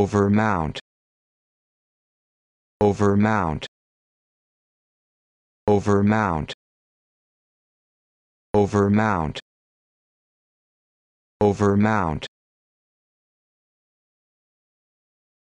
Overmount. Overmount. Overmount. Overmount. Overmount.